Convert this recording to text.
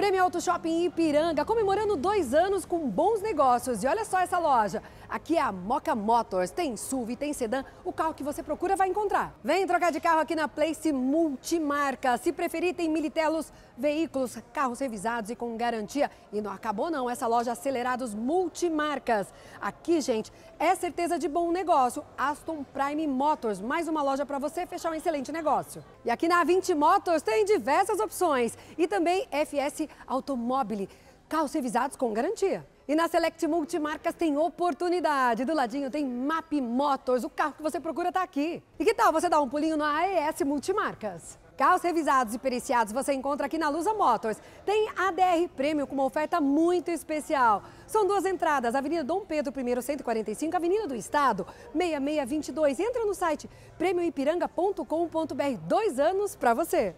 Prêmio Auto Shopping Ipiranga, comemorando dois anos com bons negócios. E olha só essa loja. Aqui é a Moca Motors. Tem SUV, tem sedã. O carro que você procura vai encontrar. Vem trocar de carro aqui na Place Multimarca. Se preferir, tem Militelos, veículos, carros revisados e com garantia. E não acabou não, essa loja Acelerados Multimarcas. Aqui, gente, é certeza de bom negócio. Aston Prime Motors, mais uma loja para você fechar um excelente negócio. E aqui na 20 Motors tem diversas opções. E também FS automobile. Carros revisados com garantia. E na Select Multimarcas tem oportunidade. Do ladinho tem Map Motors. O carro que você procura está aqui. E que tal você dar um pulinho na AES Multimarcas? Carros revisados e periciados você encontra aqui na Lusa Motors. Tem ADR Prêmio com uma oferta muito especial. São duas entradas, Avenida Dom Pedro I, 145, Avenida do Estado, 6622. Entra no site prêmioipiranga.com.br. Dois anos para você.